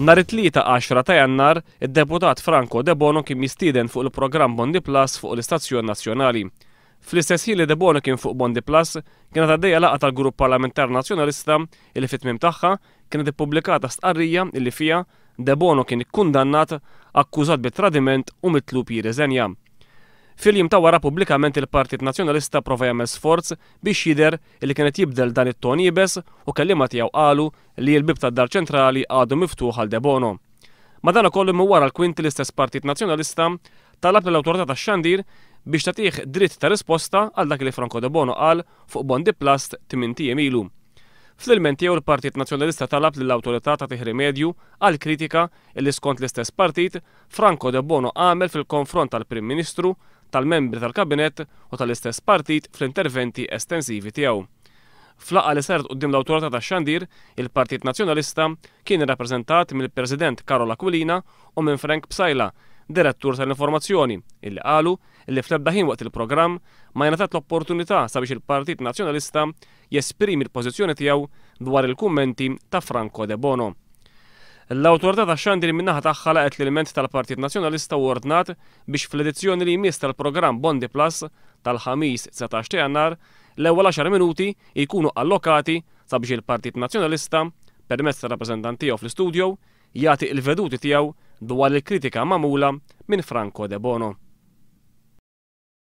Nar it-tlieta 10 ta' jannar, id-deputat Franco De Bono kien jistiden fuq il-programm Bondi Plus fuq l-Istazzjon Nazzjonali. Fl-istess ħin li De Bono kien fuq Bondi Plus, kienet għaddejja laqa tal-Grupp Parlamentar Nazzjonalista li fitmim tagħha kienet ippubblikata stqarrija illi fija De Bono kien kundannat akkużat bit-tradiment u mitlub jirriżenja. Fil-jim ta' wara pubblikament il-Partit Nazjonalista prova jagħmel sforz biex jider li kienet jibdel dan it-ton jibes u kellimat tiegħu qalu li l-bib ta' dar ċentrali għadu miftuħ għal debono. Madana kollu minn wara l-kwint l-istess Partit Nazjonalista talab l-autorità tax-xandir biex tagħtih dritt ta' risposta għal dak li Franco Debono għal qal fuq Bondi Plast 8 ilu. Fl-ilment jew l-Partit Nazzjonalista talab lill autorità ta' tiħri Medju, għal kritika li skont l-istess partit Franco De Bono għamel fil-konfront tal-Prim Ministru tal-membri tal-kabinet u tal-istess partit fl-interventi estensivi tiegħu. Flaqqa li sert qudiem l-awtorità ta' xandir, il-Partit Nazzjonalista kien irrappreżentat mill-President Karola Aquilina u minn Frank Psajla, direttur tal-informazzjoni, illi qalu li fl-ebda ħin waqt il-programm ma jingħatat l-opportunità sabiex il-Partit Nazzjonalista jesprimi l-pożizzjoni tiegħu dwar il-kummenti ta' Franco De Bono. L-autorità ta' xandir minnaħa tagħha laqet l-ilment tal-Partit Nazzjonalista u ordnat biex fl-edizzjoni li jmiss tal-programm Bondi Plus tal-ħamis 19 jannar l-ewwel 10 minuti jkunu allokati sabiex il-Partit Nazzjonalista permezz tar-rappreżentanti fl-istudju jagħti il-veduti tiegħu dwar il-kritika Mamula minn Franco De Bono.